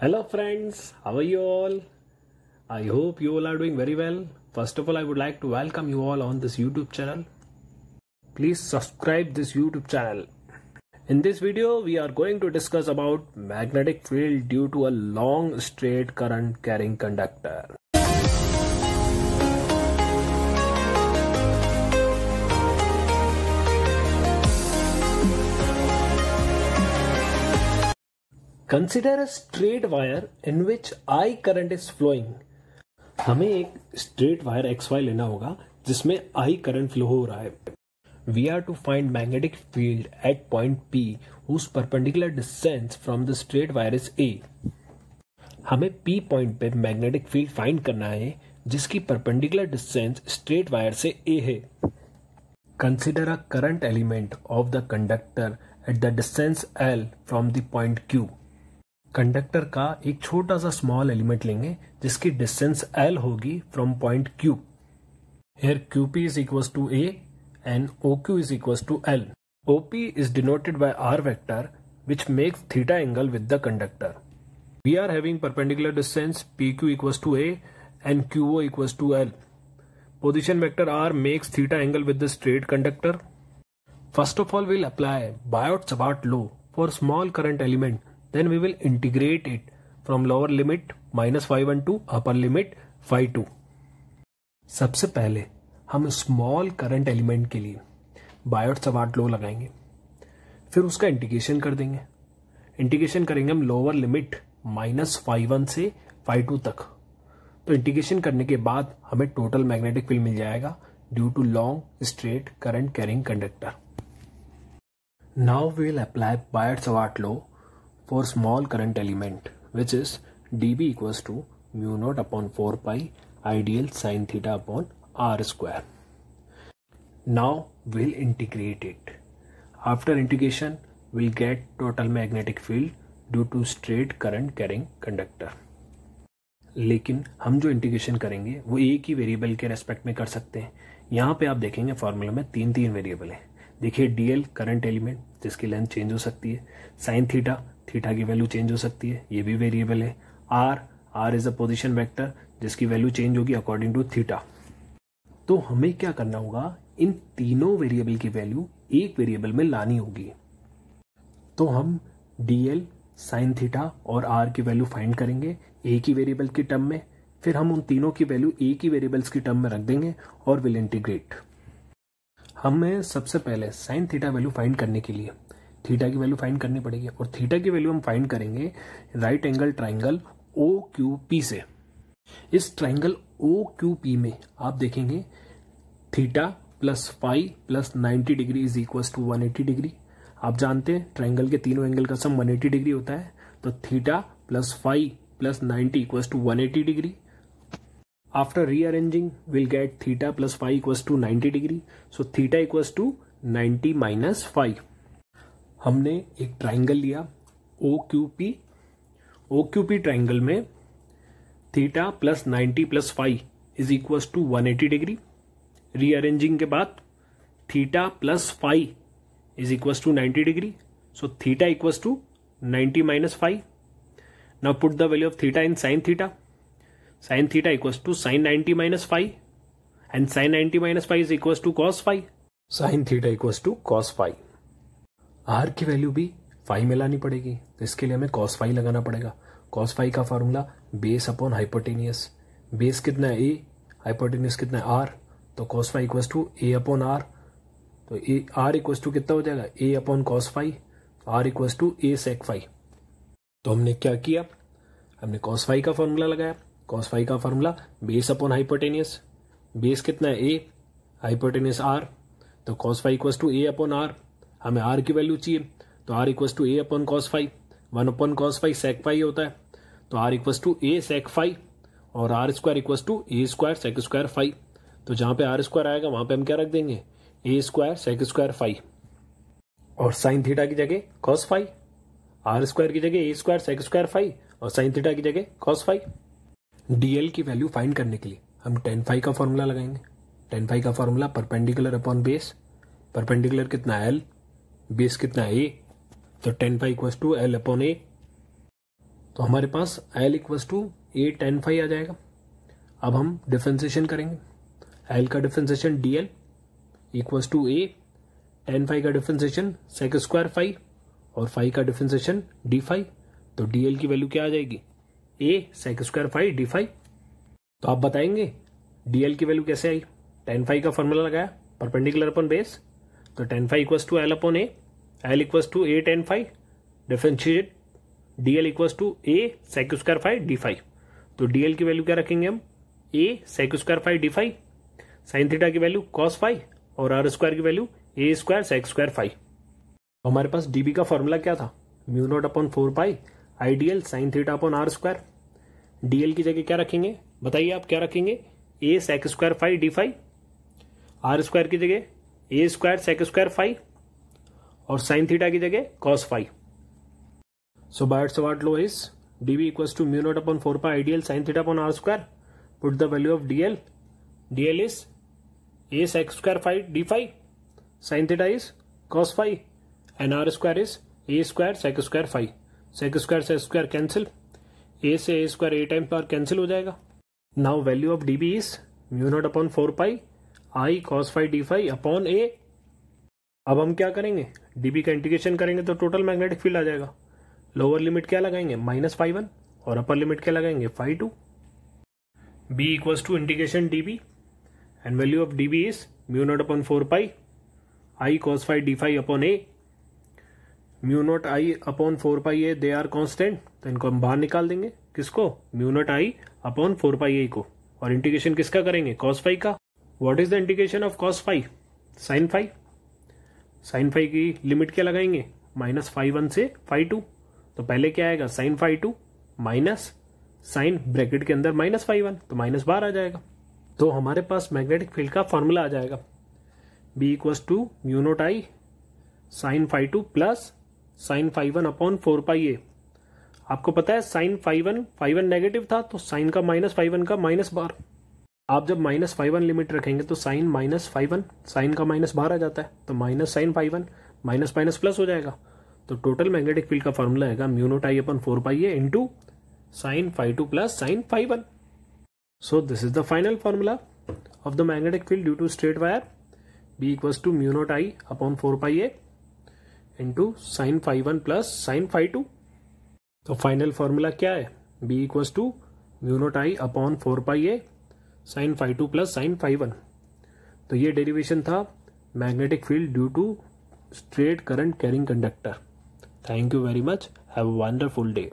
Hello friends, how are you all? I hope you all are doing very well. First of all, I would like to welcome you all on this YouTube channel. Please subscribe this YouTube channel. In this video, we are going to discuss about magnetic field due to a long straight current carrying conductor. Consider a straight wire in which I current is flowing हमें एक straight wire x Y लेना होगा जिसमें I current flow हो रहा है we are to find magnetic field at point P whose perpendicular distance from the straight wire is a हमें P point पे मैग्नेटिक फील्ड फाइंड करना है जिसकी परपेंडिकुलर डिस्टेंस स्ट्रेट वायर से ए है consider a current element of the conductor at the distance L from the point Q conductor का एक छोटा सा स्मॉल एलिमेंट लेंगे जिसकी डिस्टेंस एल होगी from point Q here QP is equal to a and O Q is equal to L OP is denoted by R vector which makes theta angle with the conductor we are having perpendicular distance P Q equal to a and Q O equal to L position vector R makes theta angle with the straight conductor first of all will apply Biot's about law for small current element then we will integrate it from lower limit minus five one to upper limit phi two सबसे पहले हम small current element के लिए Biot सवार्ट लो लगाएंगे फिर उसका integration कर देंगे इंटीग्रेशन करेंगे हम lower limit minus five one से फाइव टू तक तो इंटीग्रेशन करने के बाद हमें टोटल मैग्नेटिक फील्ड मिल जाएगा due to long straight current carrying conductor now will apply Biot Savart law for small current element which is dB equals to mu naught upon 4 pi ideal sin theta upon r square. Now we'll integrate it. After integration, we'll get total magnetic field due to straight current carrying conductor. लेकिन हम जो integration करेंगे वो एक ही variable के respect में कर सकते हैं यहाँ पे आप देखेंगे फॉर्मूला में तीन तीन वेरिएबल हैं देखिए डीएल करंट एलिमेंट जिसकी लेंथ चेंज हो सकती है साइन थीटा थीटा की वैल्यू चेंज हो सकती है ये भी वेरिएबल है R R is a position vector जिसकी वैल्यू चेंज होगी अकॉर्डिंग टू थीटा तो हमें क्या करना होगा इन तीनों वेरिएबल की वैल्यू एक वेरिएबल में लानी होगी तो हम डी एल साइन थीटा और आर की वैल्यू फाइंड करेंगे एक ही वेरिएबल की टर्म में फिर हम उन तीनों की वैल्यू एक ही वेरिएबल्स की टर्म में रख देंगे और विल इंटीग्रेट हमें सबसे पहले साइन थीटा वैल्यू फाइंड करने के लिए थीटा की वैल्यू फाइंड करनी पड़ेगी और थीटा की वैल्यू हम फाइंड करेंगे right angle triangle O Q P से इस ट्राइंगल ओ क्यू पी में आप देखेंगे theta plus phi plus ninety degree is equal to one eighty degree आप जानते हैं ट्राइंगल के तीनों एंगल का सम वन एटी डिग्री होता है तो theta plus phi plus ninety equal to one eighty degree after rearranging will get theta plus phi equal to ninety degree so theta equal to ninety minus phi हमने एक triangle लिया O Q P O Q P triangle में theta plus ninety plus phi is equal to one eighty degree rearranging के बाद theta plus phi is equal to ninety degree so theta equal to ninety minus phi now put the value of theta in sine theta sine theta equal to sine ninety minus phi and sine ninety minus phi is equal to cos five sine theta equal to cos five R की value भी phi में लानी पड़ेगी तो इसके लिए हमें cos phi लगाना पड़ेगा कॉस फाइव का formula base upon hypotenuse base कितना है ए हाइपोटेनियस कितना है आर तो cos phi equals to a upon R तो ए आर इक्वस टू कितना हो जाएगा a upon cos five R equals to A sec phi तो हमने क्या किया हमने कॉस फाइव का फार्मूला लगाया कॉस फाइव का formula base upon hypotenuse base कितना है ए हाइपोटेनियस आर तो cos phi equals to a upon R हमें आर की वैल्यू चाहिए तो R equals to a upon cos phi one upon cos phi sec phi होता है तो R equals to A sec phi और R square equals to a square sec square phi तो जहाँ पे आर स्क्वायर आएगा वहाँ पे हम क्या रख देंगे A square sec square five और साइन थीटा की जगह कॉस फाइव आर स्क्वायर की जगह A square sec square five और साइन थीटा की जगह कॉस फाइव डीएल की वैल्यू फाइंड करने के लिए हम टेन फाइव का फॉर्मूला लगाएंगे टेन फाइव का formula perpendicular upon base perpendicular कितना एल बेस कितना है ए तो tan five equals to L upon A तो हमारे पास L equals to A tan five आ जाएगा अब हम डिफ्रेंसिएशन करेंगे एल का differentiation D L equals to A tan five का डिफ्रेंसिएशन सेक स्क्वायर फाइव और फाइव का डिफ्रेंसिएशन डी फाइव तो डी एल की वैल्यू क्या आ जाएगी A sec square five D five तो आप बताएंगे डी एल की वैल्यू कैसे आई टेन फाइव का फॉर्मूला लगाया परपेंडिकुलर अपन बेस तो tan five equals to L upon A L equals to A tan five differentiate D L equals to A sec square five D five तो D L की value क्या रखेंगे हम A sec square five D five sine theta की value cos five और R square की value A square sec square five हमारे पास डी बी का फॉर्मूला क्या था mu naught upon four pi I D L sine theta upon R square D L की जगह क्या रखेंगे बताइए आप क्या रखेंगे A sec square five D five R square की जगह A square sec square five और साइन थीटा की जगह cos five so Biot Savart law is DB equal to mu naught upon four pi IDL sine theta upon R square put the value of DL DL is A sec square five D five sine theta is cos five and are square is A square sec square five sec square से square cancel A से A square A time पर cancel हो जाएगा now value of DB is mu naught upon four pi I cos five D five upon A अब हम क्या करेंगे dB का इंटीग्रेशन करेंगे तो टोटल मैग्नेटिक फील्ड आ जाएगा लोअर लिमिट क्या लगाएंगे माइनस फाइव वन और अपर लिमिट क्या लगाएंगे five two B equals to integration D B and value of D B is mu naught upon four pi I cos five D five upon A mu naught I upon four pi A they are constant तो इनको हम बाहर निकाल देंगे किसको mu naught I upon four pi A को और integration किसका करेंगे कॉस फाइव का what is the indication of cos five sine five sine five की लिमिट क्या लगाएंगे माइनस फाइव वन से फाइव टू तो पहले क्या आएगा sine five two minus sine bracket के अंदर माइनस फाइव वन तो माइनस बार आ जाएगा तो हमारे पास मैग्नेटिक फील्ड का फॉर्मूला आ जाएगा B equals to mu naught I sine five two plus sine five one upon four pi A आपको पता है sine five one five one negative था तो साइन का माइनस फाइव वन का माइनस बार आप जब माइनस फाइव वन लिमिट रखेंगे तो sine minus five one sine का माइनस बाहर आ जाता है तो minus sine five one minus minus plus हो जाएगा तो टोटल मैग्नेटिक फील्ड का फॉर्मूला आएगा mu naught I upon four pi A into sine five two plus sine five one so this is the final formula of the magnetic field due to straight wire B equals to mu naught I upon four pi A into sine five one plus sine five two तो final formula क्या है B equals to mu naught I upon four pi A sine five two plus sine five one तो ये derivation था magnetic field due to straight current carrying conductor thank you very much have a wonderful day